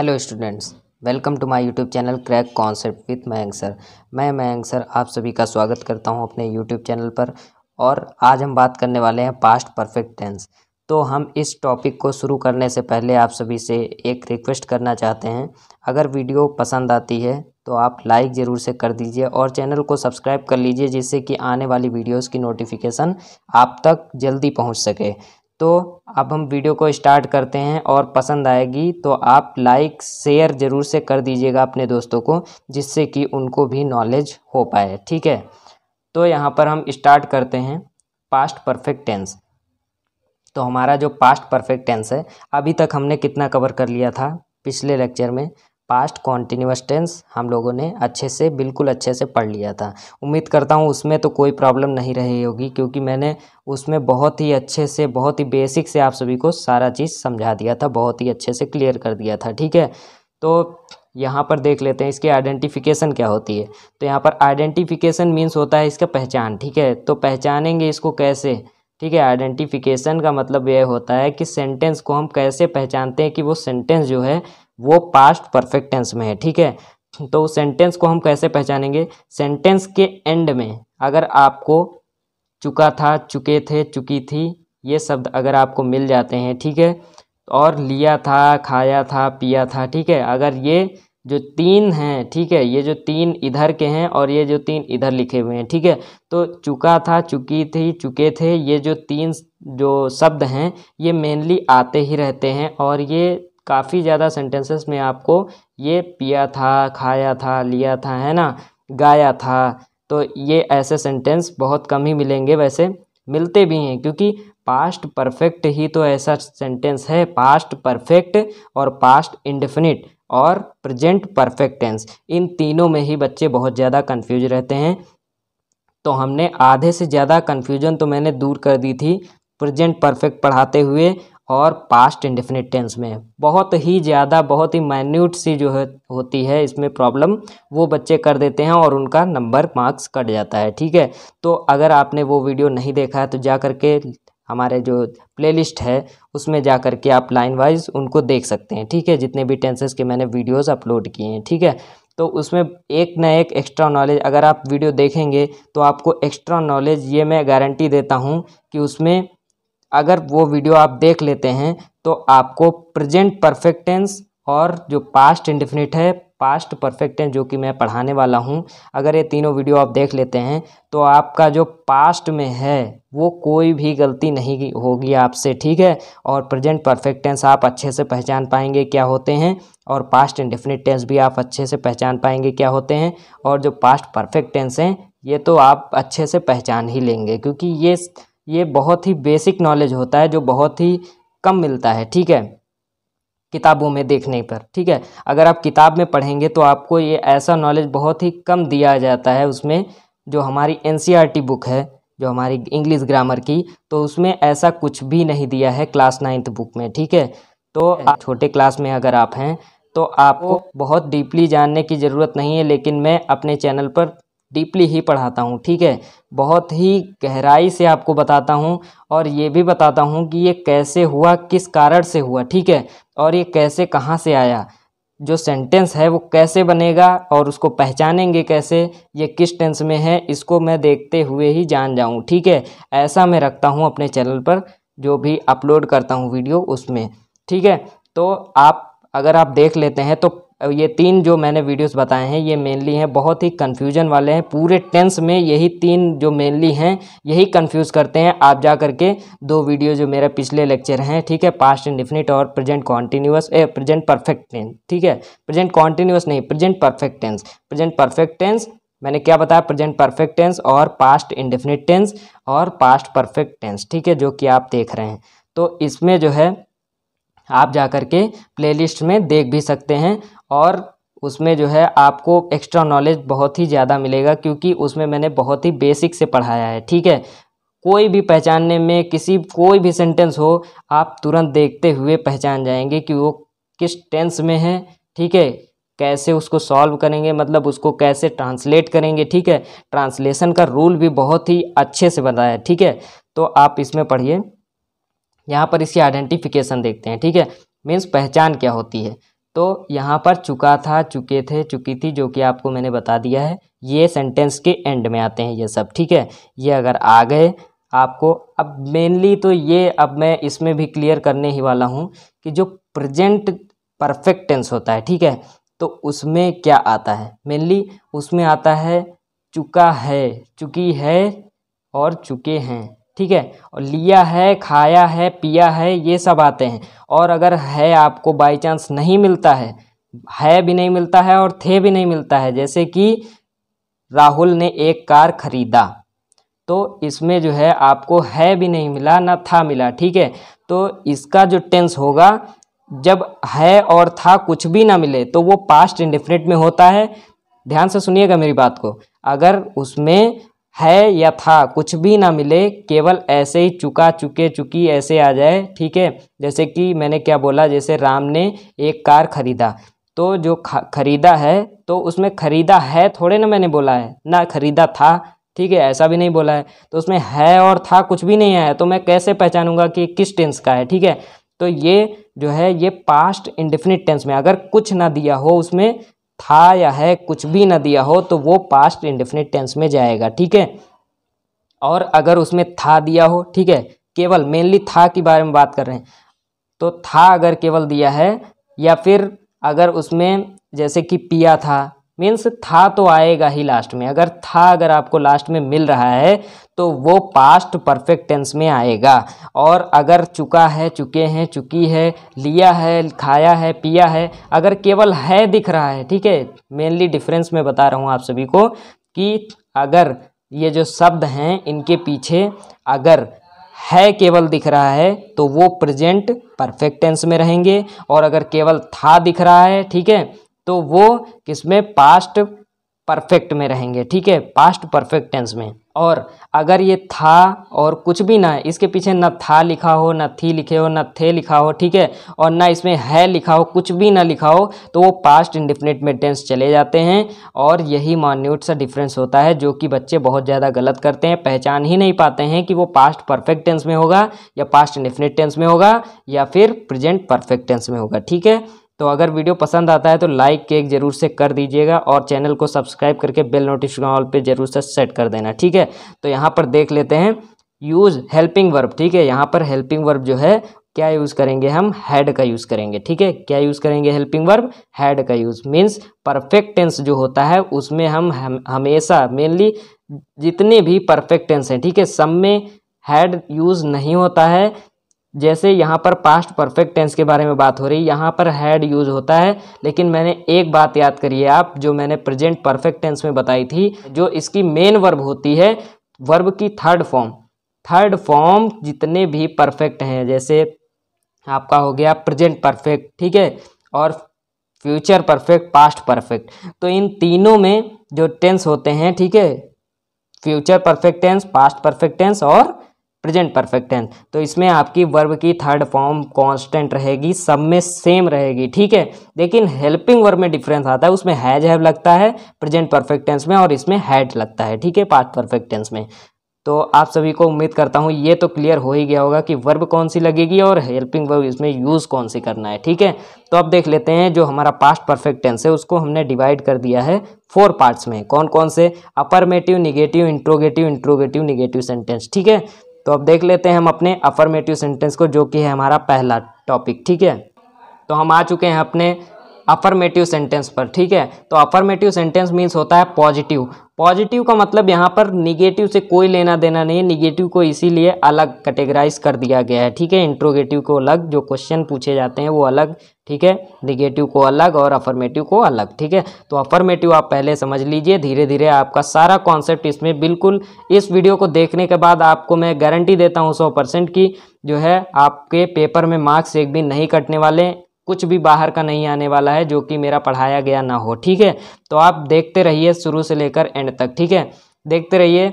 hello students welcome to my YouTube channel crack concept with Mayank sir मैं Mayank sir आप सभी का स्वागत करता हूं अपने यूट्यूब चैनल पर और आज हम बात करने वाले हैं पास्ट परफेक्ट टेंस तो हम इस टॉपिक को शुरू करने से पहले आप सभी से एक रिक्वेस्ट करना चाहते हैं अगर वीडियो पसंद आती है तो आप लाइक ज़रूर से कर दीजिए और चैनल को सब्सक्राइब कर लीजिए जिससे कि आने वाली वीडियोज़ की नोटिफिकेशन आप तक जल्दी पहुँच सके तो अब हम वीडियो को स्टार्ट करते हैं और पसंद आएगी तो आप लाइक शेयर ज़रूर से कर दीजिएगा अपने दोस्तों को जिससे कि उनको भी नॉलेज हो पाए ठीक है तो यहाँ पर हम स्टार्ट करते हैं पास्ट परफेक्ट टेंस तो हमारा जो पास्ट परफेक्ट टेंस है अभी तक हमने कितना कवर कर लिया था पिछले लेक्चर में पास्ट कॉन्टीन्यूअस टेंस हम लोगों ने अच्छे से बिल्कुल अच्छे से पढ़ लिया था उम्मीद करता हूँ उसमें तो कोई प्रॉब्लम नहीं रही होगी क्योंकि मैंने उसमें बहुत ही अच्छे से बहुत ही बेसिक से आप सभी को सारा चीज़ समझा दिया था बहुत ही अच्छे से क्लियर कर दिया था ठीक है तो यहाँ पर देख लेते हैं इसकी आइडेंटिफिकेशन क्या होती है तो यहाँ पर आइडेंटिफिकेशन मीन्स होता है इसका पहचान ठीक है तो पहचानेंगे इसको कैसे ठीक है आइडेंटिफिकेशन का मतलब यह होता है कि सेंटेंस को हम कैसे पहचानते हैं कि वो सेंटेंस जो है वो पास्ट परफेक्ट टेंस में है ठीक है तो सेंटेंस को हम कैसे पहचानेंगे सेंटेंस के एंड में अगर आपको चुका था चुके थे चुकी थी ये शब्द अगर आपको मिल जाते हैं ठीक है और लिया था खाया था पिया था ठीक है अगर ये जो तीन हैं ठीक है ये जो तीन इधर के हैं और ये जो तीन इधर लिखे हुए हैं ठीक है तो चुका था चुकी थी चुके थे ये जो तीन जो शब्द हैं ये मेनली आते ही रहते हैं और ये काफ़ी ज़्यादा सेंटेंसेस में आपको ये पिया था खाया था लिया था है ना गाया था तो ये ऐसे सेंटेंस बहुत कम ही मिलेंगे वैसे मिलते भी हैं क्योंकि पास्ट परफेक्ट ही तो ऐसा सेंटेंस है पास्ट परफेक्ट और पास्ट इंडेफिनिट और प्रेजेंट परफेक्ट टेंस इन तीनों में ही बच्चे बहुत ज़्यादा कंफ्यूज रहते हैं तो हमने आधे से ज़्यादा कन्फ्यूजन तो मैंने दूर कर दी थी प्रेजेंट परफेक्ट पढ़ाते हुए और पास्ट इंडेफिनिट टेंस में बहुत ही ज़्यादा बहुत ही माइन्यूट सी जो है होती है इसमें प्रॉब्लम वो बच्चे कर देते हैं और उनका नंबर मार्क्स कट जाता है ठीक है तो अगर आपने वो वीडियो नहीं देखा है तो जा करके हमारे जो प्लेलिस्ट है उसमें जा कर के आप लाइन वाइज उनको देख सकते हैं ठीक है जितने भी टेंसेस के मैंने वीडियोज़ अपलोड किए हैं ठीक है तो उसमें एक ना एक एक्स्ट्रा नॉलेज अगर आप वीडियो देखेंगे तो आपको एक्स्ट्रा नॉलेज ये मैं गारंटी देता हूँ कि उसमें अगर वो वीडियो आप देख लेते हैं तो आपको प्रेजेंट परफेक्ट टेंस और जो पास्ट इंडिफिनिट है पास्ट परफेक्ट टेंस जो कि मैं पढ़ाने वाला हूँ अगर ये तीनों वीडियो आप देख लेते हैं तो आपका जो पास्ट में है वो कोई भी गलती नहीं होगी आपसे ठीक है और प्रेजेंट परफेक्ट टेंस आप अच्छे से पहचान पाएंगे क्या होते हैं और पास्ट इंडिफिनिट टेंस भी आप अच्छे से पहचान पाएंगे क्या होते हैं और जो पास्ट परफेक्ट टेंस हैं ये तो आप अच्छे से पहचान ही लेंगे क्योंकि ये ये बहुत ही बेसिक नॉलेज होता है जो बहुत ही कम मिलता है ठीक है किताबों में देखने पर ठीक है अगर आप किताब में पढ़ेंगे तो आपको ये ऐसा नॉलेज बहुत ही कम दिया जाता है उसमें जो हमारी एन बुक e है जो हमारी इंग्लिश ग्रामर की तो उसमें ऐसा कुछ भी नहीं दिया है क्लास नाइन्थ बुक में ठीक है तो छोटे क्लास में अगर आप हैं तो आपको तो बहुत डीपली जानने की ज़रूरत नहीं है लेकिन मैं अपने चैनल पर डीपली ही पढ़ाता हूँ ठीक है बहुत ही गहराई से आपको बताता हूँ और ये भी बताता हूँ कि ये कैसे हुआ किस कारण से हुआ ठीक है और ये कैसे कहाँ से आया जो सेंटेंस है वो कैसे बनेगा और उसको पहचानेंगे कैसे ये किस टेंस में है इसको मैं देखते हुए ही जान जाऊँ ठीक है ऐसा मैं रखता हूँ अपने चैनल पर जो भी अपलोड करता हूँ वीडियो उसमें ठीक है तो आप अगर आप देख लेते हैं तो ये तीन जो मैंने वीडियोस बताए हैं ये मेनली हैं बहुत ही कन्फ्यूजन वाले हैं पूरे टेंस में यही तीन जो मेनली हैं यही कन्फ्यूज़ करते हैं आप जा करके दो वीडियो जो मेरा पिछले लेक्चर हैं ठीक है पास्ट इंडिफिनिट और प्रेजेंट कॉन्टीन्यूस ए प्रेजेंट परफेक्ट टेंस ठीक है प्रेजेंट कॉन्टीन्यूस नहीं present perfect tense present perfect tense मैंने क्या बताया प्रेजेंट परफेक्ट टेंस और पास्ट इंडिफिनिट टेंस और पास्ट परफेक्ट टेंस ठीक है जो कि आप देख रहे हैं तो इसमें जो है आप जा के प्लेलिस्ट में देख भी सकते हैं और उसमें जो है आपको एक्स्ट्रा नॉलेज बहुत ही ज़्यादा मिलेगा क्योंकि उसमें मैंने बहुत ही बेसिक से पढ़ाया है ठीक है कोई भी पहचानने में किसी कोई भी सेंटेंस हो आप तुरंत देखते हुए पहचान जाएंगे कि वो किस टेंस में है ठीक है कैसे उसको सॉल्व करेंगे मतलब उसको कैसे ट्रांसलेट करेंगे ठीक है ट्रांसलेशन का रूल भी बहुत ही अच्छे से बताया है ठीक है तो आप इसमें पढ़िए यहाँ पर इसकी आइडेंटिफिकेशन देखते हैं ठीक है मीन्स पहचान क्या होती है तो यहाँ पर चुका था चुके थे चुकी थी जो कि आपको मैंने बता दिया है ये सेंटेंस के एंड में आते हैं ये सब ठीक है ये अगर आ गए आपको अब मेनली तो ये अब मैं इसमें भी क्लियर करने ही वाला हूँ कि जो प्रेजेंट परफेक्ट टेंस होता है ठीक है तो उसमें क्या आता है मेनली उसमें आता है चुका है चुकी है और चुके हैं ठीक है और लिया है खाया है पिया है ये सब आते हैं और अगर है आपको बाय चांस नहीं मिलता है है भी नहीं मिलता है और थे भी नहीं मिलता है जैसे कि राहुल ने एक कार खरीदा तो इसमें जो है आपको है भी नहीं मिला ना था मिला ठीक है तो इसका जो टेंस होगा जब है और था कुछ भी ना मिले तो वो पास्ट इंडिफिनिट में होता है ध्यान से सुनिएगा मेरी बात को अगर उसमें है या था कुछ भी ना मिले केवल ऐसे ही चुका चुके चुकी ऐसे आ जाए ठीक है जैसे कि मैंने क्या बोला जैसे राम ने एक कार खरीदा तो जो खरीदा है तो उसमें खरीदा है थोड़े ना मैंने बोला है ना खरीदा था ठीक है ऐसा भी नहीं बोला है तो उसमें है और था कुछ भी नहीं आया तो मैं कैसे पहचानूंगा कि किस टेंस का है ठीक है तो ये जो है ये पास्ट इंडिफिनिट टेंस में अगर कुछ ना दिया हो उसमें था या है कुछ भी ना दिया हो तो वो पास्ट इंडेफिनिट टेंस में जाएगा ठीक है और अगर उसमें था दिया हो ठीक है केवल मेनली था के बारे में बात कर रहे हैं तो था अगर केवल दिया है या फिर अगर उसमें जैसे कि पिया था मीन्स था तो आएगा ही लास्ट में अगर था अगर आपको लास्ट में मिल रहा है तो वो पास्ट परफेक्ट टेंस में आएगा और अगर चुका है चुके हैं चुकी है लिया है खाया है पिया है अगर केवल है दिख रहा है ठीक है मेनली डिफरेंस में बता रहा हूँ आप सभी को कि अगर ये जो शब्द हैं इनके पीछे अगर है केवल दिख रहा है तो वो प्रेजेंट परफेक्ट टेंस में रहेंगे और अगर केवल था दिख रहा है ठीक है तो वो किसमें पास्ट परफेक्ट में रहेंगे ठीक है पास्ट परफेक्ट टेंस में और अगर ये था और कुछ भी ना इसके पीछे ना था लिखा हो ना थी लिखे हो ना थे लिखा हो ठीक है और ना इसमें है लिखा हो कुछ भी ना लिखा हो तो वो पास्ट इंडिफिनिट में टेंस चले जाते हैं और यही मान्यूट सा डिफरेंस होता है जो कि बच्चे बहुत ज़्यादा गलत करते हैं पहचान ही नहीं पाते हैं कि वो पास्ट परफेक्ट टेंस में होगा या पास्ट इंडिफिनिट टेंस में होगा या फिर प्रेजेंट परफेक्ट टेंस में होगा ठीक है तो अगर वीडियो पसंद आता है तो लाइक केक जरूर से कर दीजिएगा और चैनल को सब्सक्राइब करके बेल नोटिफिकेशन ऑल पे जरूर से सेट कर देना ठीक है तो यहाँ पर देख लेते हैं यूज़ हेल्पिंग वर्ब ठीक है यहाँ पर हेल्पिंग वर्ब जो है क्या यूज़ करेंगे हम हैड का यूज़ करेंगे ठीक है क्या यूज़ करेंगे हेल्पिंग वर्ब हैड का यूज़ मीन्स परफेक्ट टेंस जो होता है उसमें हम, हमेशा मेनली जितने भी परफेक्ट टेंस हैं ठीक है सब में हैड यूज़ नहीं होता है जैसे यहाँ पर पास्ट परफेक्ट टेंस के बारे में बात हो रही है यहाँ पर हैड यूज होता है लेकिन मैंने एक बात याद करिए आप जो मैंने प्रेजेंट परफेक्ट टेंस में बताई थी जो इसकी मेन वर्ब होती है वर्ब की थर्ड फॉर्म थर्ड फॉर्म जितने भी परफेक्ट हैं जैसे आपका हो गया प्रेजेंट परफेक्ट ठीक है और फ्यूचर परफेक्ट पास्ट परफेक्ट तो इन तीनों में जो टेंस होते हैं ठीक है future perfect tense past perfect tense और प्रेजेंट परफेक्ट टेंस तो इसमें आपकी वर्ब की थर्ड फॉर्म कांस्टेंट रहेगी सब में सेम रहेगी ठीक है लेकिन हेल्पिंग वर्ब में डिफरेंस आता है उसमें हैज हैव लगता है प्रेजेंट परफेक्ट टेंस में और इसमें हैड लगता है ठीक है पास्ट परफेक्ट टेंस में तो आप सभी को उम्मीद करता हूँ ये तो क्लियर हो ही गया होगा कि वर्ब कौन सी लगेगी और हेल्पिंग वर्ब इसमें यूज़ कौन सी करना है ठीक है तो अब देख लेते हैं जो हमारा पास्ट परफेक्ट टेंस है उसको हमने डिवाइड कर दिया है फोर पार्ट्स में कौन कौन से affirmative negative interrogative interrogative negative sentence ठीक है तो अब देख लेते हैं हम अपने अफर्मेटिव सेंटेंस को जो कि है हमारा पहला टॉपिक ठीक है तो हम आ चुके हैं अपने अफर्मेटिव सेंटेंस पर ठीक है तो अफर्मेटिव सेंटेंस मीन्स होता है पॉजिटिव पॉजिटिव का मतलब यहाँ पर निगेटिव से कोई लेना देना नहीं है निगेटिव को इसीलिए अलग कैटेगराइज कर दिया गया है ठीक है इंट्रोगेटिव को अलग जो क्वेश्चन पूछे जाते हैं वो अलग ठीक है निगेटिव को अलग और अफर्मेटिव को अलग ठीक है तो अफर्मेटिव आप पहले समझ लीजिए धीरे धीरे आपका सारा कॉन्सेप्ट इसमें बिल्कुल इस वीडियो को देखने के बाद आपको मैं गारंटी देता हूँ सौ परसेंट की जो है आपके पेपर में मार्क्स एक भी नहीं कटने वाले कुछ भी बाहर का नहीं आने वाला है जो कि मेरा पढ़ाया गया ना हो ठीक है तो आप देखते रहिए शुरू से लेकर एंड तक ठीक है देखते रहिए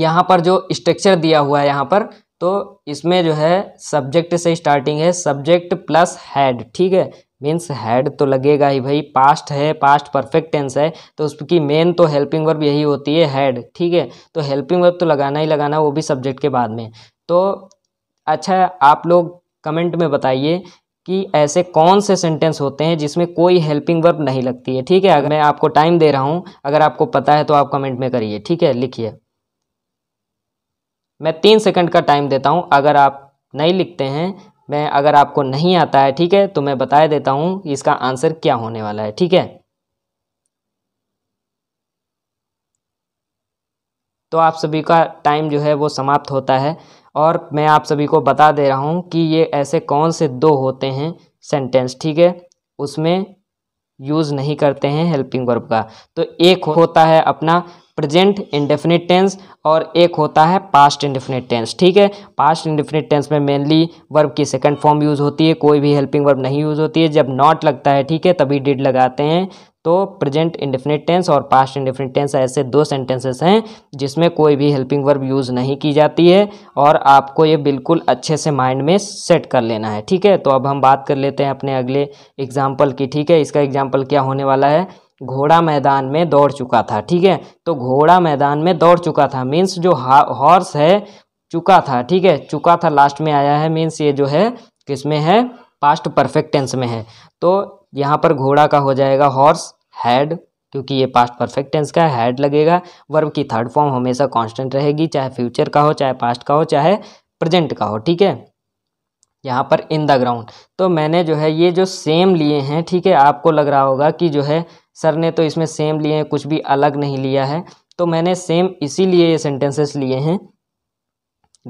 यहाँ पर जो स्ट्रक्चर दिया हुआ है यहाँ पर तो इसमें जो है सब्जेक्ट से स्टार्टिंग है सब्जेक्ट प्लस हैड ठीक है मीन्स हैड तो लगेगा ही भाई पास्ट है पास्ट परफेक्ट टेंस है तो उसकी मेन तो हेल्पिंग वर्ब यही होती है हैड ठीक है तो हेल्पिंग वर्ब तो लगाना ही लगाना वो भी सब्जेक्ट के बाद में तो अच्छा आप लोग कमेंट में बताइए कि ऐसे कौन से सेंटेंस होते हैं जिसमें कोई हेल्पिंग वर्ब नहीं लगती है ठीक है अगर मैं आपको टाइम दे रहा हूँ अगर आपको पता है तो आप कमेंट में करिए ठीक है लिखिए मैं तीन सेकंड का टाइम देता हूँ अगर आप नहीं लिखते हैं मैं अगर आपको नहीं आता है ठीक है तो मैं बता देता हूँ इसका आंसर क्या होने वाला है ठीक है तो आप सभी का टाइम जो है वो समाप्त होता है और मैं आप सभी को बता दे रहा हूँ कि ये ऐसे कौन से दो होते हैं सेंटेंस ठीक है उसमें यूज़ नहीं करते हैं हेल्पिंग वर्ब का तो एक होता है अपना प्रेजेंट इंडेफिनिट टेंस और एक होता है पास्ट इंडेफिनिट टेंस ठीक है पास्ट इंडेफिनिट टेंस में मेनली वर्ब की सेकंड फॉर्म यूज़ होती है कोई भी हेल्पिंग वर्ब नहीं यूज़ होती है जब नॉट लगता है ठीक है तभी डिड लगाते हैं तो प्रेजेंट इंडेफिनिट टेंस और पास्ट इंडेफिनिट टेंस ऐसे दो सेंटेंसेस हैं जिसमें कोई भी हेल्पिंग वर्ब यूज़ नहीं की जाती है और आपको ये बिल्कुल अच्छे से माइंड में सेट कर लेना है ठीक है तो अब हम बात कर लेते हैं अपने अगले एग्जाम्पल की ठीक है इसका एग्जाम्पल क्या होने वाला है घोड़ा मैदान में दौड़ चुका था ठीक है तो घोड़ा मैदान में दौड़ चुका था मीन्स जो हॉर्स है चुका था ठीक है चुका था लास्ट में आया है मीन्स ये जो है किस में है पास्ट परफेक्ट टेंस में है तो यहाँ पर घोड़ा का हो जाएगा हॉर्स हैड क्योंकि ये पास्ट परफेक्ट टेंस का हैड लगेगा वर्ब की थर्ड फॉर्म हमेशा कांस्टेंट रहेगी चाहे फ्यूचर का हो चाहे पास्ट का हो चाहे प्रेजेंट का हो ठीक है यहाँ पर इन द ग्राउंड तो मैंने जो है ये जो सेम लिए हैं ठीक है आपको लग रहा होगा कि जो है सर ने तो इसमें सेम लिए हैं कुछ भी अलग नहीं लिया है तो मैंने सेम इसीलिए ये सेंटेंसेस लिए हैं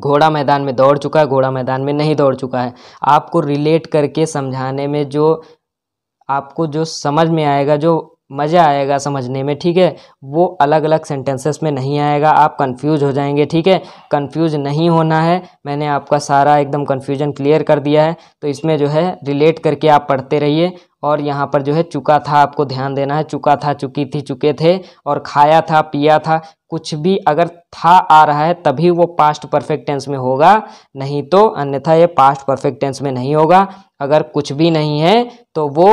घोड़ा मैदान में दौड़ चुका है घोड़ा मैदान में नहीं दौड़ चुका है आपको रिलेट करके समझाने में जो आपको जो समझ में आएगा जो मज़ा आएगा समझने में ठीक है वो अलग अलग सेंटेंसेस में नहीं आएगा आप कंफ्यूज हो जाएंगे ठीक है कंफ्यूज नहीं होना है मैंने आपका सारा एकदम कंफ्यूजन क्लियर कर दिया है तो इसमें जो है रिलेट करके आप पढ़ते रहिए और यहाँ पर जो है चुका था आपको ध्यान देना है चुका था चुकी थी चुके थे और खाया था पिया था कुछ भी अगर था आ रहा है तभी वो पास्ट परफेक्ट टेंस में होगा नहीं तो अन्यथा ये पास्ट परफेक्ट टेंस में नहीं होगा अगर कुछ भी नहीं है तो वो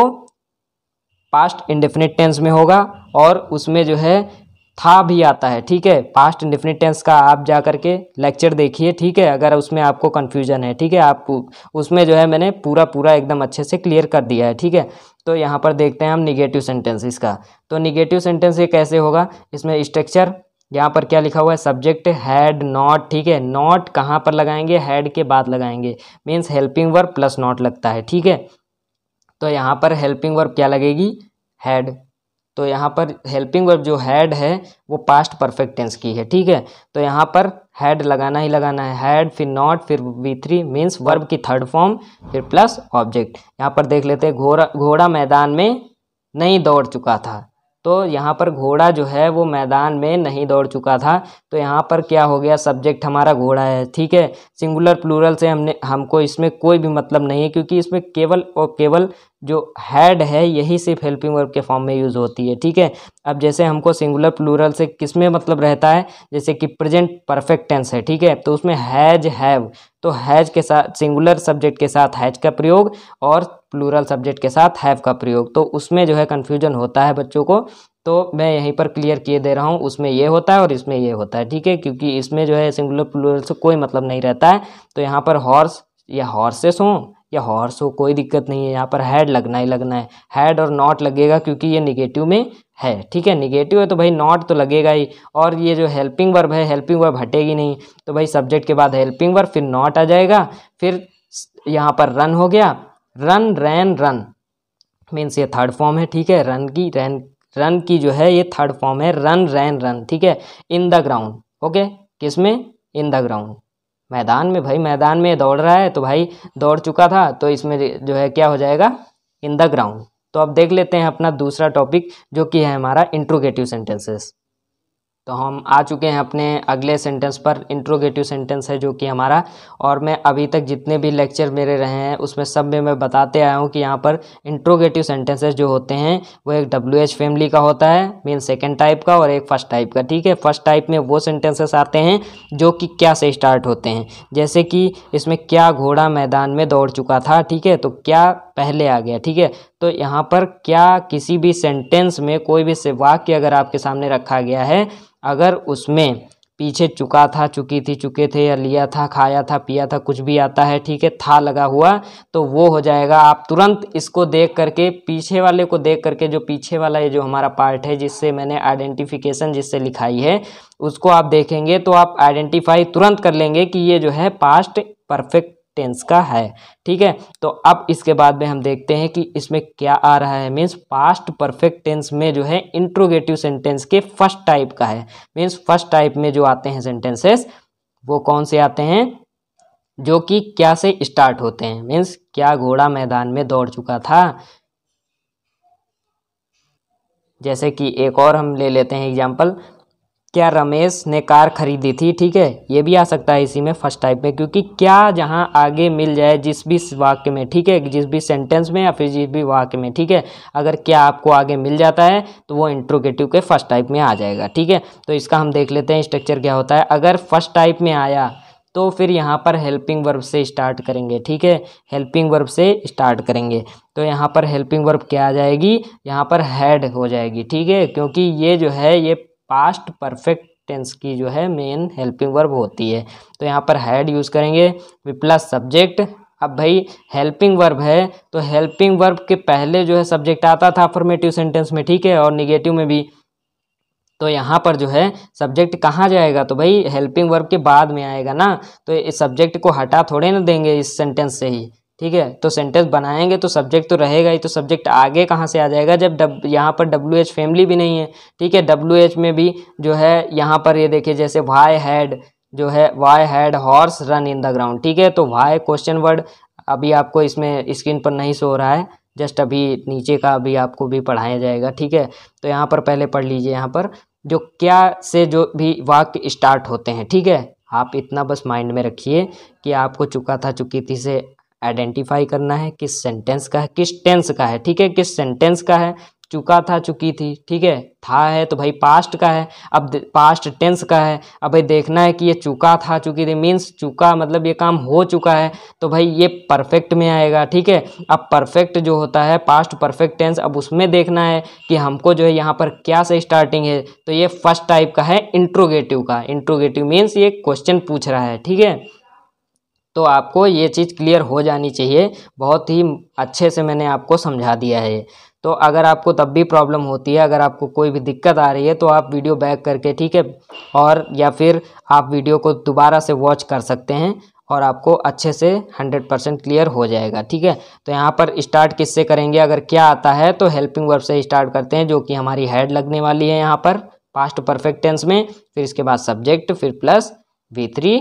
पास्ट इंडेफिनिट टेंस में होगा और उसमें जो है था भी आता है ठीक है पास्ट इंडेफिनिट टेंस का आप जा कर के लेक्चर देखिए ठीक है अगर उसमें आपको कन्फ्यूजन है ठीक है आप उसमें जो है मैंने पूरा पूरा एकदम अच्छे से क्लियर कर दिया है ठीक है तो यहाँ पर देखते हैं हम निगेटिव सेंटेंस इसका तो निगेटिव सेंटेंस ये कैसे होगा इसमें स्ट्रक्चर यहाँ पर क्या लिखा हुआ है सब्जेक्ट हैड नॉट ठीक है नॉट कहाँ पर लगाएंगे हैड के बाद लगाएंगे means helping verb plus not लगता है ठीक है तो यहाँ पर हेल्पिंग वर्ब क्या लगेगी हैड तो यहाँ पर हेल्पिंग वर्ब जो हैड है वो पास्ट परफेक्ट टेंस की है ठीक है तो यहाँ पर हैड लगाना ही लगाना है हैड फिर नॉट फिर वी थ्री मीन्स वर्ब की थर्ड फॉर्म फिर प्लस ऑब्जेक्ट यहाँ पर देख लेते हैं घोड़ा घोड़ा मैदान में नहीं दौड़ चुका था तो यहाँ पर घोड़ा जो है वो मैदान में नहीं दौड़ चुका था तो यहाँ पर क्या हो गया सब्जेक्ट हमारा घोड़ा है ठीक है सिंगुलर प्लूरल से हमने हमको इसमें कोई भी मतलब नहीं है क्योंकि इसमें केवल और केवल जो हैड है यही सिर्फ हेल्पिंग वर्ब के फॉर्म में यूज़ होती है ठीक है अब जैसे हमको सिंगुलर प्लूरल से किस में मतलब रहता है जैसे कि प्रेजेंट परफेक्ट टेंस है ठीक है तो उसमें हैज हैव तो हैज के साथ सिंगुलर सब्जेक्ट के साथ हैज का प्रयोग और प्लूरल सब्जेक्ट के साथ हैव का प्रयोग तो उसमें जो है कन्फ्यूजन होता है बच्चों को तो मैं यहीं पर क्लियर किए दे रहा हूँ उसमें ये होता है और इसमें ये होता है ठीक है क्योंकि इसमें जो है सिंगुलर प्लूरल से कोई मतलब नहीं रहता है तो यहाँ पर हॉर्स या हॉर्सेस हों या हॉर्स हो कोई दिक्कत नहीं है यहाँ पर हैड लगना ही लगना है हैड और नॉट लगेगा क्योंकि ये निगेटिव में है ठीक है निगेटिव है तो भाई नॉट तो लगेगा ही और ये जो हेल्पिंग वर्ब है हेल्पिंग वर्ब हटेगी नहीं तो भाई सब्जेक्ट के बाद हेल्पिंग वर्ब फिर नॉट आ जाएगा फिर यहाँ पर रन हो गया रन रैन रन मीन्स ये थर्ड फॉर्म है ठीक है रन की रैन रन की जो है ये थर्ड फॉर्म है रन रैन रन ठीक है इन द ग्राउंड ओके किस में इन द ग्राउंड मैदान में भाई मैदान में दौड़ रहा है तो भाई दौड़ चुका था तो इसमें जो है क्या हो जाएगा इन द ग्राउंड तो अब देख लेते हैं अपना दूसरा टॉपिक जो कि है हमारा इंट्रोगेटिव सेंटेंसेस तो हम आ चुके हैं अपने अगले सेंटेंस पर इंट्रोगेटिव सेंटेंस है जो कि हमारा और मैं अभी तक जितने भी लेक्चर मेरे रहे हैं उसमें सब में मैं बताते आया हूँ कि यहाँ पर इंट्रोगेटिव सेंटेंसेस जो होते हैं वो एक डब्ल्यू एच फैमिली का होता है मीन सेकेंड टाइप का और एक फर्स्ट टाइप का ठीक है फर्स्ट टाइप में वो सेंटेंसेस आते हैं जो कि क्या से स्टार्ट होते हैं जैसे कि इसमें क्या घोड़ा मैदान में दौड़ चुका था ठीक है तो क्या पहले आ गया ठीक है तो यहाँ पर क्या किसी भी सेंटेंस में कोई भी वाक्य अगर आपके सामने रखा गया है अगर उसमें पीछे चुका था चुकी थी चुके थे या लिया था खाया था पिया था कुछ भी आता है ठीक है था लगा हुआ तो वो हो जाएगा आप तुरंत इसको देख करके पीछे वाले को देख करके जो पीछे वाला ये जो हमारा पार्ट है जिससे मैंने आइडेंटिफिकेशन जिससे लिखाई है उसको आप देखेंगे तो आप आइडेंटिफाई तुरंत कर लेंगे कि ये जो है पास्ट परफेक्ट टेंस का है ठीक है तो अब इसके बाद में हम देखते हैं कि इसमें क्या आ रहा है मीन्स पास्ट परफेक्ट टेंस में जो है इंट्रोगेटिव सेंटेंस के फर्स्ट टाइप का है मीन्स फर्स्ट टाइप में जो आते हैं सेंटेंसेस वो कौन से आते हैं जो कि क्या से स्टार्ट होते हैं मीन्स क्या घोड़ा मैदान में दौड़ चुका था जैसे कि एक और हम ले लेते हैं एग्जाम्पल क्या रमेश ने कार खरीदी थी ठीक है ये भी आ सकता है इसी में फर्स्ट टाइप में क्योंकि क्या जहाँ आगे मिल जाए जिस भी वाक्य में ठीक है जिस भी सेंटेंस में या फिर जिस भी वाक्य में ठीक है अगर क्या आपको आगे मिल जाता है तो वो इंट्रोगेटिव के फर्स्ट टाइप में आ जाएगा ठीक है तो इसका हम देख लेते हैं स्ट्रक्चर क्या होता है अगर फर्स्ट टाइप में आया तो फिर यहाँ पर हेल्पिंग वर्ब से स्टार्ट करेंगे ठीक है हेल्पिंग वर्ब से स्टार्ट करेंगे तो यहाँ पर हेल्पिंग वर्ब क्या आ जाएगी यहाँ पर हैड हो जाएगी ठीक है क्योंकि ये जो है ये पास्ट परफेक्ट टेंस की जो है मेन हेल्पिंग वर्ब होती है तो यहाँ पर हैड यूज़ करेंगे विप्लस सब्जेक्ट अब भाई हेल्पिंग वर्ब है तो हेल्पिंग वर्ब के पहले जो है सब्जेक्ट आता था फॉर्मेटिव सेंटेंस में ठीक है और निगेटिव में भी तो यहाँ पर जो है सब्जेक्ट कहाँ जाएगा तो भाई हेल्पिंग वर्ब के बाद में आएगा ना तो इस सब्जेक्ट को हटा थोड़े ना देंगे इस सेंटेंस से ही ठीक है तो सेंटेंस बनाएंगे तो सब्जेक्ट तो रहेगा ही तो सब्जेक्ट आगे कहाँ से आ जाएगा जब डब यहाँ पर डब्ल्यू एच फैमिली भी नहीं है ठीक है डब्ल्यू एच में भी जो है यहाँ पर ये देखिए जैसे वाई हैड जो है why had horse run in the ground ठीक है तो वाई क्वेश्चन वर्ड अभी आपको इसमें स्क्रीन पर नहीं सो रहा है जस्ट अभी नीचे का अभी आपको भी पढ़ाया जाएगा ठीक है तो यहाँ पर पहले पढ़ लीजिए यहाँ पर जो क्या से जो भी वाक्य स्टार्ट होते हैं ठीक है आप इतना बस माइंड में रखिए कि आपको चुका था चुकी थी से आइडेंटिफाई करना है किस सेंटेंस का है किस टेंस का है ठीक है किस सेंटेंस का है चुका था चुकी थी ठीक है था है तो भाई पास्ट का है अब पास्ट टेंस का है अब भाई देखना है कि ये चुका था चुकी थी मीन्स चुका मतलब ये काम हो चुका है तो भाई ये परफेक्ट में आएगा ठीक है अब परफेक्ट जो होता है पास्ट परफेक्ट टेंस अब उसमें देखना है कि हमको जो है यहाँ पर क्या से स्टार्टिंग है तो ये फर्स्ट टाइप का है इंट्रोगेटिव का इंट्रोगेटिव मीन्स ये क्वेश्चन पूछ रहा है ठीक है तो आपको ये चीज़ क्लियर हो जानी चाहिए बहुत ही अच्छे से मैंने आपको समझा दिया है तो अगर आपको तब भी प्रॉब्लम होती है अगर आपको कोई भी दिक्कत आ रही है तो आप वीडियो बैक करके ठीक है और या फिर आप वीडियो को दोबारा से वॉच कर सकते हैं और आपको अच्छे से 100 परसेंट क्लियर हो जाएगा ठीक है तो यहाँ पर स्टार्ट किससे करेंगे अगर क्या आता है तो हेल्पिंग वर्ब से स्टार्ट करते हैं जो कि हमारी हेड लगने वाली है यहाँ पर पास्ट परफेक्ट टेंस में फिर इसके बाद सब्जेक्ट फिर plus V three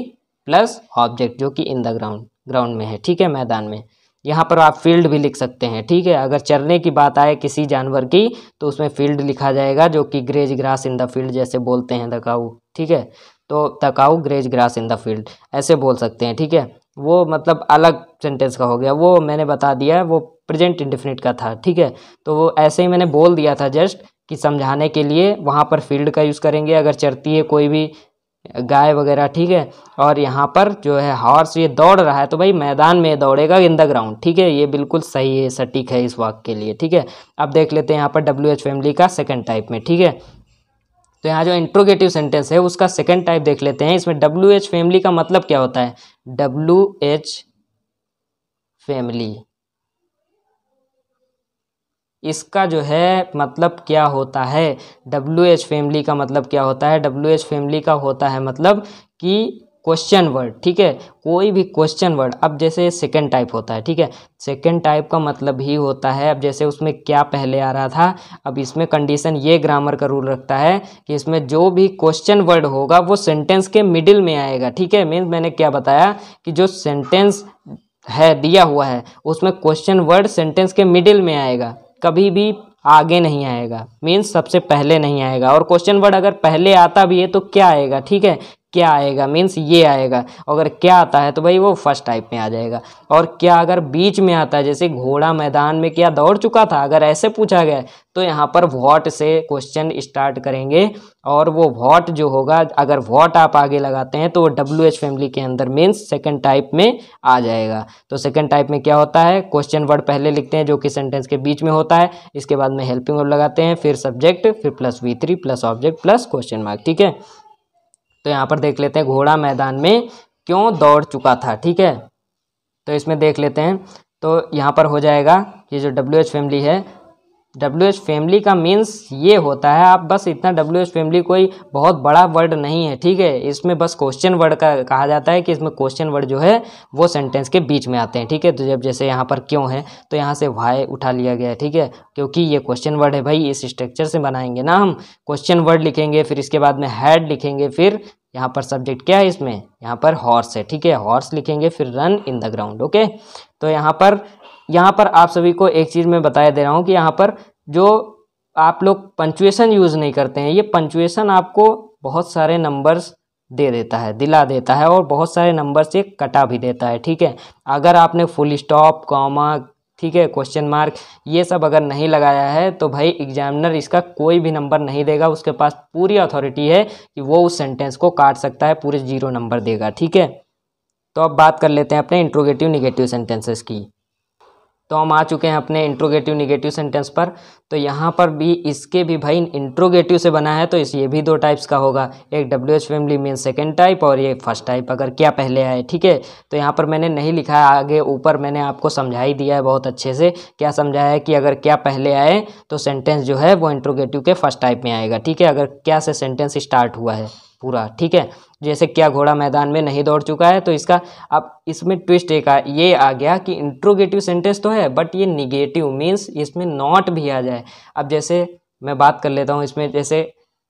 plus object जो कि इन द ग्राउंड ग्राउंड में है ठीक है मैदान में यहाँ पर आप फील्ड भी लिख सकते हैं ठीक है अगर चरने की बात आए किसी जानवर की तो उसमें फील्ड लिखा जाएगा जो कि graze grass in the field जैसे बोलते हैं दकाऊ ठीक है तो the cow graze grass in the field ऐसे बोल सकते हैं ठीक है वो मतलब अलग सेंटेंस का हो गया वो मैंने बता दिया है वो प्रेजेंट इंडिफिनिट का था ठीक है तो वो ऐसे ही मैंने बोल दिया था जस्ट कि समझाने के लिए वहाँ पर फील्ड का यूज़ करेंगे अगर चरती है कोई भी गाय वगैरह ठीक है और यहाँ पर जो है हॉर्स ये दौड़ रहा है तो भाई मैदान में दौड़ेगा इन द ग्राउंड ठीक है ये बिल्कुल सही है सटीक है इस वाक के लिए ठीक है अब देख लेते हैं यहाँ पर डब्ल्यू एच फैमिली का सेकंड टाइप में ठीक है तो यहाँ जो इंट्रोगेटिव सेंटेंस है उसका सेकंड टाइप देख लेते हैं इसमें डब्ल्यू एच फैमिली का मतलब क्या होता है डब्ल्यू एच फैमिली इसका जो है मतलब क्या होता है डब्ल्यू एच फैमिली का मतलब क्या होता है डब्ल्यू एच फैमिली का होता है मतलब कि क्वेश्चन वर्ड ठीक है कोई भी क्वेश्चन वर्ड अब जैसे सेकंड टाइप होता है ठीक है सेकंड टाइप का मतलब ही होता है अब जैसे उसमें क्या पहले आ रहा था अब इसमें कंडीशन ये ग्रामर का रूल रखता है कि इसमें जो भी क्वेश्चन वर्ड होगा वो सेंटेंस के मिडिल में आएगा ठीक है मीन्स मैंने क्या बताया कि जो सेंटेंस है दिया हुआ है उसमें क्वेश्चन वर्ड सेंटेंस के मिडिल में आएगा कभी भी आगे नहीं आएगा मीन्स सबसे पहले नहीं आएगा और क्वेश्चन वर्ड अगर पहले आता भी है तो क्या आएगा ठीक है क्या आएगा मीन्स ये आएगा अगर क्या आता है तो भाई वो फर्स्ट टाइप में आ जाएगा और क्या अगर बीच में आता है जैसे घोड़ा मैदान में क्या दौड़ चुका था अगर ऐसे पूछा गया तो यहाँ पर वॉट से क्वेश्चन स्टार्ट करेंगे और वो वॉट जो होगा अगर वॉट आप आगे लगाते हैं तो वो डब्ल्यू एच फैमिली के अंदर मीन्स सेकेंड टाइप में आ जाएगा तो सेकेंड टाइप में क्या होता है क्वेश्चन वर्ड पहले लिखते हैं जो कि सेंटेंस के बीच में होता है इसके बाद में हेल्पिंग वर्ड लगाते हैं फिर सब्जेक्ट फिर plus V three plus object plus question mark ठीक है तो यहाँ पर देख लेते हैं घोड़ा मैदान में क्यों दौड़ चुका था ठीक है तो इसमें देख लेते हैं तो यहाँ पर हो जाएगा ये जो डब्ल्यू एच फैमिली है डब्ल्यू एच फैमिली का मीन्स ये होता है आप बस इतना डब्ल्यू एच फैमिली कोई बहुत बड़ा वर्ड नहीं है ठीक है इसमें बस क्वेश्चन वर्ड का कहा जाता है कि इसमें क्वेश्चन वर्ड जो है वो सेंटेंस के बीच में आते हैं ठीक है तो जब जैसे यहाँ पर क्यों है तो यहाँ से वाई उठा लिया गया है ठीक है क्योंकि ये क्वेश्चन वर्ड है भाई इस स्ट्रक्चर से बनाएंगे ना हम क्वेश्चन वर्ड लिखेंगे फिर इसके बाद में हैड लिखेंगे फिर यहाँ पर सब्जेक्ट क्या है इसमें यहाँ पर हॉर्स है ठीक है हॉर्स लिखेंगे फिर run in the ground okay तो यहाँ पर यहाँ पर आप सभी को एक चीज़ मैं बताया दे रहा हूँ कि यहाँ पर जो आप लोग पंचुएशन यूज़ नहीं करते हैं ये पंचुएशन आपको बहुत सारे नंबर्स दे देता है दिला देता है और बहुत सारे नंबर से कटा भी देता है ठीक है अगर आपने फुल स्टॉप कॉमा ठीक है क्वेश्चन मार्क ये सब अगर नहीं लगाया है तो भाई एग्जामिनर इसका कोई भी नंबर नहीं देगा उसके पास पूरी अथॉरिटी है कि वो उस सेंटेंस को काट सकता है पूरे जीरो नंबर देगा ठीक है तो अब बात कर लेते हैं अपने इंट्रोगेटिव निगेटिव सेंटेंसेस की तो हम आ चुके हैं अपने इंट्रोगेटिव निगेटिव सेंटेंस पर तो यहाँ पर भी इसके भी भाई इंट्रोगेटिव से बना है तो इस ये भी दो टाइप्स का होगा एक W H family mean second type और ये फर्स्ट टाइप अगर क्या पहले आए ठीक है तो यहाँ पर मैंने नहीं लिखा है आगे ऊपर मैंने आपको समझा ही दिया है बहुत अच्छे से क्या समझाया है कि अगर क्या पहले आए तो सेंटेंस जो है वो इंट्रोगेटिव के फर्स्ट टाइप में आएगा ठीक है अगर क्या से सेंटेंस स्टार्ट हुआ है पूरा ठीक है जैसे क्या घोड़ा मैदान में नहीं दौड़ चुका है तो इसका अब इसमें ट्विस्ट एक ये आ गया कि इंट्रोगेटिव सेंटेंस तो है बट ये निगेटिव मीन्स इसमें नॉट भी आ जाए अब जैसे मैं बात कर लेता हूँ इसमें जैसे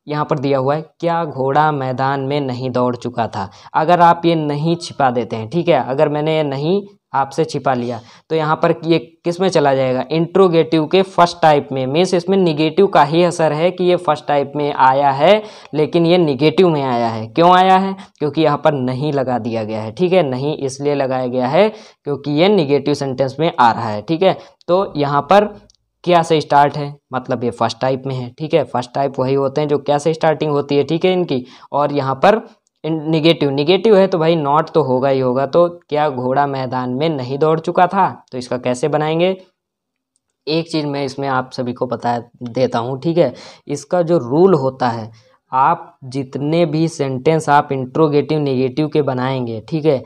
यहाँ पर दिया हुआ है क्या घोड़ा मैदान में नहीं दौड़ चुका था अगर आप ये नहीं छिपा देते हैं ठीक है अगर मैंने ये नहीं आपसे छिपा लिया तो यहाँ पर ये किस में चला जाएगा इंट्रोगेटिव के फर्स्ट टाइप में मीन्स इसमें निगेटिव का ही असर है कि ये फर्स्ट टाइप में आया है लेकिन ये निगेटिव में आया है क्यों आया है क्योंकि यहाँ पर नहीं लगा दिया गया है ठीक है नहीं इसलिए लगाया गया है क्योंकि ये निगेटिव सेंटेंस में आ रहा है ठीक है तो यहाँ पर क्या से स्टार्ट है मतलब ये फर्स्ट टाइप में है ठीक है फर्स्ट टाइप वही होते हैं जो क्या से स्टार्टिंग होती है ठीक है इनकी और यहाँ पर निगेटिव निगेटिव है तो भाई नॉट तो होगा ही होगा तो क्या घोड़ा मैदान में नहीं दौड़ चुका था तो इसका कैसे बनाएंगे एक चीज़ मैं इसमें आप सभी को बता देता हूँ ठीक है इसका जो रूल होता है आप जितने भी सेंटेंस आप इंट्रोगेटिव निगेटिव के बनाएंगे ठीक है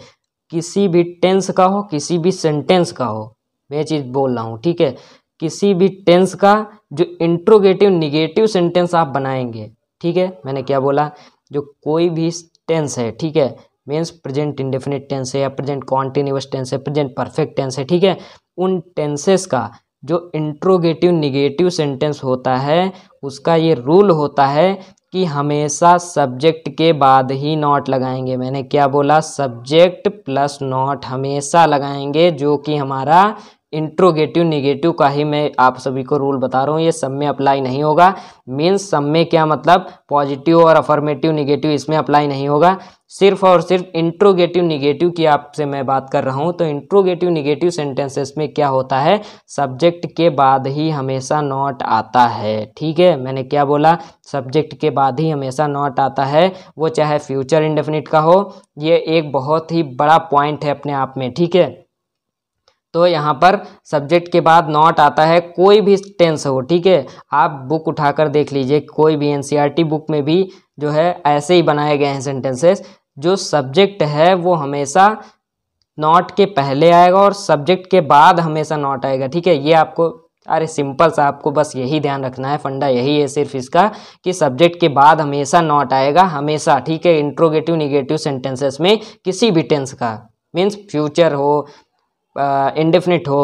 किसी भी टेंस का हो किसी भी सेंटेंस का हो मैं चीज़ बोल रहा हूँ ठीक है किसी भी टेंस का जो इंट्रोगेटिव निगेटिव सेंटेंस आप बनाएंगे ठीक है मैंने क्या बोला जो कोई भी टेंस है ठीक है मीन्स प्रेजेंट इंडेफिनिट टेंस है या प्रेजेंट कॉन्टिन्यूस टेंस है प्रेजेंट परफेक्ट टेंस है ठीक है उन टेंसेस का जो इंट्रोगेटिव निगेटिव सेंटेंस होता है उसका ये रूल होता है कि हमेशा सब्जेक्ट के बाद ही नॉट लगाएंगे मैंने क्या बोला सब्जेक्ट प्लस नॉट हमेशा लगाएंगे जो कि हमारा इंट्रोगेटिव निगेटिव का ही मैं आप सभी को रूल बता रहा हूँ ये सब में अप्लाई नहीं होगा मीन्स सब में क्या मतलब पॉजिटिव और अफर्मेटिव निगेटिव इसमें अप्लाई नहीं होगा सिर्फ और सिर्फ इंट्रोगेटिव निगेटिव की आपसे मैं बात कर रहा हूँ तो इंट्रोगेटिव निगेटिव सेंटेंसेस में क्या होता है सब्जेक्ट के बाद ही हमेशा नॉट आता है ठीक है मैंने क्या बोला सब्जेक्ट के बाद ही हमेशा नॉट आता है वो चाहे फ्यूचर इंडेफिनिट का हो ये एक बहुत ही बड़ा पॉइंट है अपने आप में ठीक है तो यहाँ पर सब्जेक्ट के बाद नॉट आता है कोई भी टेंस हो ठीक है आप बुक उठाकर देख लीजिए कोई भी एनसीईआरटी बुक e में भी जो है ऐसे ही बनाए गए हैं सेंटेंसेस जो सब्जेक्ट है वो हमेशा नॉट के पहले आएगा और सब्जेक्ट के बाद हमेशा नॉट आएगा ठीक है ये आपको अरे सिंपल सा आपको बस यही ध्यान रखना है फंडा यही है सिर्फ इसका कि सब्जेक्ट के बाद हमेशा नॉट आएगा हमेशा ठीक है इंट्रोगेटिव निगेटिव सेंटेंसेस में किसी भी टेंस का मीन्स फ्यूचर हो इंडिफिनिट हो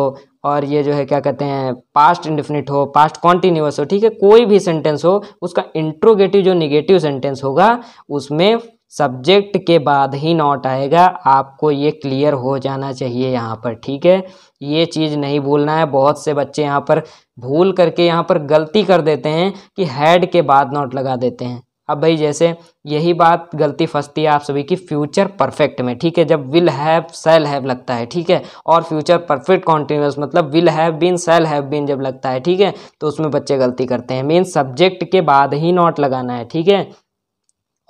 और ये जो है क्या कहते हैं पास्ट इंडिफिनिट हो पास्ट कॉन्टिन्यूस हो ठीक है कोई भी सेंटेंस हो उसका इंट्रोगेटिव जो निगेटिव सेंटेंस होगा उसमें सब्जेक्ट के बाद ही नॉट आएगा आपको ये क्लियर हो जाना चाहिए यहाँ पर ठीक है ये चीज़ नहीं भूलना है बहुत से बच्चे यहाँ पर भूल करके यहाँ पर गलती कर देते हैं कि हैड के बाद नॉट लगा देते हैं अब भाई जैसे यही बात गलती फंसती है आप सभी की फ्यूचर परफेक्ट में ठीक है जब विल हैव सेल हैव लगता है ठीक है और फ्यूचर परफेक्ट कॉन्टिन्यूस मतलब will have been sell have been जब लगता है ठीक है तो उसमें बच्चे गलती करते हैं मीन सब्जेक्ट के बाद ही नॉट लगाना है ठीक है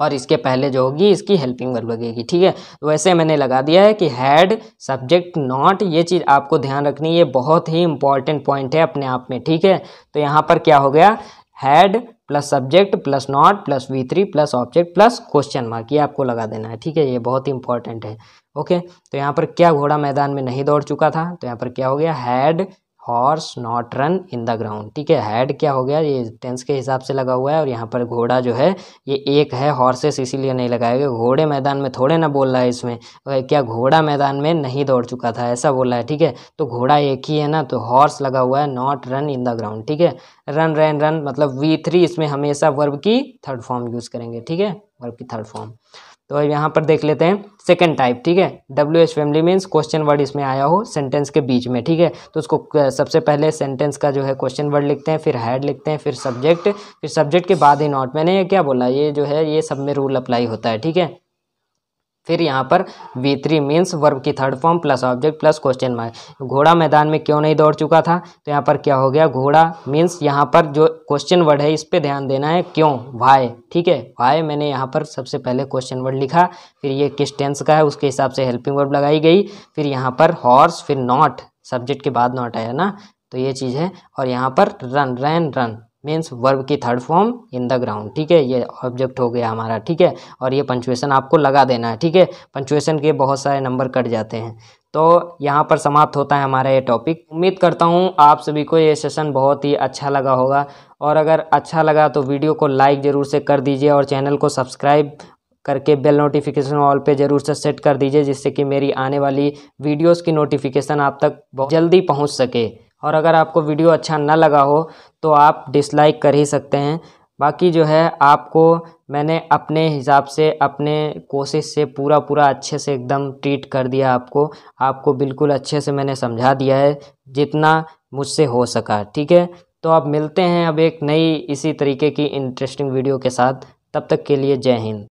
और इसके पहले जो होगी इसकी हेल्पिंग वर्ब लगेगी ठीक है तो वैसे मैंने लगा दिया है कि हैड सब्जेक्ट नॉट ये चीज़ आपको ध्यान रखनी है बहुत ही इंपॉर्टेंट पॉइंट है अपने आप में ठीक है तो यहाँ पर क्या हो गया had plus subject plus not plus V three plus object plus question mark ये आपको लगा देना है ठीक है ये बहुत ही इंपॉर्टेंट है ओके तो यहाँ पर क्या घोड़ा मैदान में नहीं दौड़ चुका था तो यहाँ पर क्या हो गया had horse not run in the ground ठीक है हेड क्या हो गया ये टेंस के हिसाब से लगा हुआ है और यहाँ पर घोड़ा जो है ये एक है हॉर्सेस इसीलिए नहीं लगाया गया घोड़े मैदान में थोड़े ना बोल रहा है इसमें क्या घोड़ा मैदान में नहीं दौड़ चुका था ऐसा बोल रहा है ठीक है तो घोड़ा एक ही है ना तो हॉर्स लगा हुआ है not run in the ground ठीक है रन रन रन मतलब वी थ्री इसमें हमेशा वर्ब की थर्ड फॉर्म यूज़ करेंगे ठीक है वर्ब की थर्ड फॉर्म तो यहाँ पर देख लेते हैं सेकेंड टाइप ठीक है W H family means question word इसमें आया हो सेंटेंस के बीच में ठीक है तो उसको सबसे पहले सेंटेंस का जो है क्वेश्चन वर्ड लिखते हैं फिर हेड लिखते हैं फिर सब्जेक्ट फिर सब्जेक्ट के बाद ही नॉट मैंने ये क्या बोला ये जो है ये सब में रूल अप्लाई होता है ठीक है फिर यहाँ पर वी थ्री मीन्स वर्ब की third form plus object plus question mark घोड़ा मैदान में क्यों नहीं दौड़ चुका था तो यहाँ पर क्या हो गया घोड़ा मीन्स यहाँ पर जो क्वेश्चन वर्ड है इस पर ध्यान देना है क्यों वाई ठीक है वाई मैंने यहाँ पर सबसे पहले क्वेश्चन वर्ड लिखा फिर ये किस टेंस का है उसके हिसाब से हेल्पिंग वर्ब लगाई गई फिर यहाँ पर हॉर्स फिर नॉट सब्जेक्ट के बाद नॉट आया ना तो ये चीज़ है और यहाँ पर run ran run means verb की third form in the ground ठीक है ये ऑब्जेक्ट हो गया हमारा ठीक है और ये पंचुएशन आपको लगा देना है ठीक है पंचुएशन के बहुत सारे नंबर कट जाते हैं तो यहाँ पर समाप्त होता है हमारा ये टॉपिक उम्मीद करता हूँ आप सभी को ये सेशन बहुत ही अच्छा लगा होगा और अगर अच्छा लगा तो वीडियो को लाइक ज़रूर से कर दीजिए और चैनल को सब्सक्राइब करके बेल नोटिफिकेशन ऑल पे ज़रूर से सेट कर दीजिए जिससे कि मेरी आने वाली वीडियोस की नोटिफिकेशन आप तक बहुत जल्दी पहुंच सके और अगर आपको वीडियो अच्छा ना लगा हो तो आप डिसलाइक कर ही सकते हैं बाकी जो है आपको मैंने अपने हिसाब से अपने कोशिश से पूरा पूरा अच्छे से एकदम ट्रीट कर दिया आपको आपको बिल्कुल अच्छे से मैंने समझा दिया है जितना मुझसे हो सका ठीक है तो आप मिलते हैं अब एक नई इसी तरीके की इंटरेस्टिंग वीडियो के साथ तब तक के लिए जय हिंद